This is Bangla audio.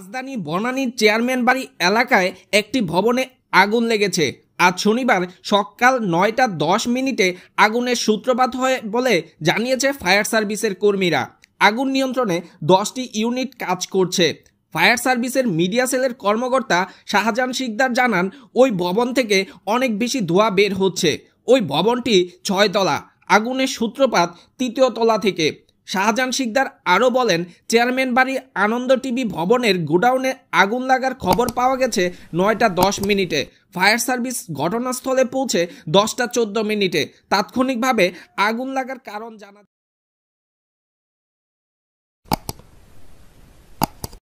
রাজধানী বনানীর চেয়ারম্যান বাড়ি এলাকায় একটি ভবনে আগুন লেগেছে আজ শনিবার সকাল নয়টা দশ মিনিটে আগুনের সূত্রপাত হয় বলে জানিয়েছে ফায়ার সার্ভিসের কর্মীরা আগুন নিয়ন্ত্রণে দশটি ইউনিট কাজ করছে ফায়ার সার্ভিসের মিডিয়া সেলের কর্মকর্তা শাহজাহান শিকদার জানান ওই ভবন থেকে অনেক বেশি ধোঁয়া বের হচ্ছে ওই ভবনটি ছয়তলা আগুনের সূত্রপাত তৃতীয় তলা থেকে শাহজাহান শিকদার আরও বলেন চেয়ারম্যান বাড়ি আনন্দ টিভি ভবনের গোডাউনে আগুন লাগার খবর পাওয়া গেছে নয়টা দশ মিনিটে ফায়ার সার্ভিস ঘটনাস্থলে পৌঁছে দশটা চোদ্দ মিনিটে তাৎক্ষণিকভাবে আগুন লাগার কারণ জানা